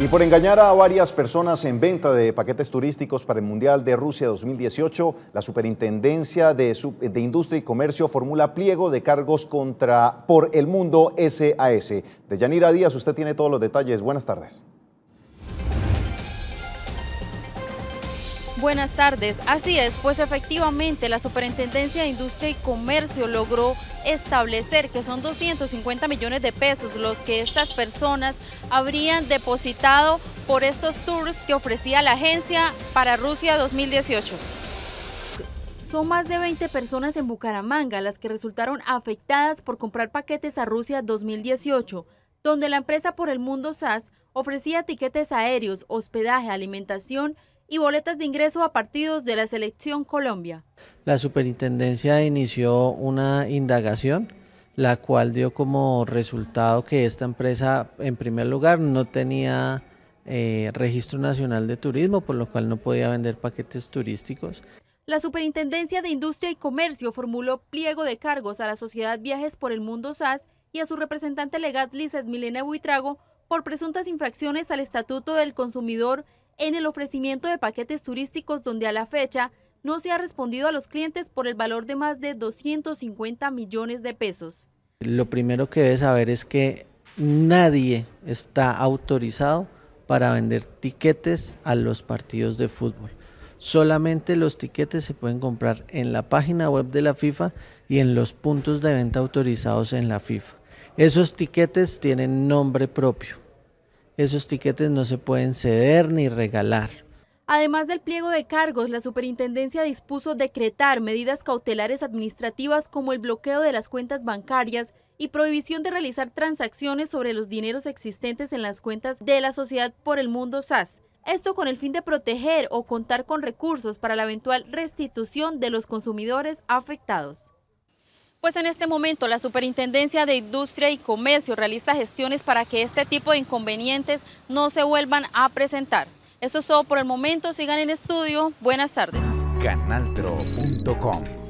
Y por engañar a varias personas en venta de paquetes turísticos para el Mundial de Rusia 2018, la Superintendencia de, Industria y Comercio formula pliego de cargos contra Por el Mundo SAS. De Yanira Díaz, usted tiene todos los detalles. Buenas tardes. Buenas tardes. Así es, pues efectivamente la Superintendencia de Industria y Comercio logró establecer que son 250 millones de pesos los que estas personas habrían depositado por estos tours que ofrecía la agencia para Rusia 2018. Son más de 20 personas en Bucaramanga las que resultaron afectadas por comprar paquetes a Rusia 2018, donde la empresa por el mundo SAS ofrecía tiquetes aéreos, hospedaje, alimentación y boletas de ingreso a partidos de la Selección Colombia. La superintendencia inició una indagación la cual dio como resultado que esta empresa, en primer lugar, no tenía eh, registro nacional de turismo, por lo cual no podía vender paquetes turísticos. La Superintendencia de Industria y Comercio formuló pliego de cargos a la Sociedad Viajes por el Mundo SAS y a su representante legal Lizeth Milena Buitrago por presuntas infracciones al Estatuto del Consumidor en el ofrecimiento de paquetes turísticos donde a la fecha no se ha respondido a los clientes por el valor de más de 250 millones de pesos. Lo primero que debe saber es que nadie está autorizado para vender tiquetes a los partidos de fútbol. Solamente los tiquetes se pueden comprar en la página web de la FIFA y en los puntos de venta autorizados en la FIFA. Esos tiquetes tienen nombre propio esos tiquetes no se pueden ceder ni regalar. Además del pliego de cargos, la superintendencia dispuso decretar medidas cautelares administrativas como el bloqueo de las cuentas bancarias y prohibición de realizar transacciones sobre los dineros existentes en las cuentas de la Sociedad por el Mundo SAS. Esto con el fin de proteger o contar con recursos para la eventual restitución de los consumidores afectados. Pues en este momento la Superintendencia de Industria y Comercio realiza gestiones para que este tipo de inconvenientes no se vuelvan a presentar. Eso es todo por el momento, sigan en estudio, buenas tardes. Canaltro.com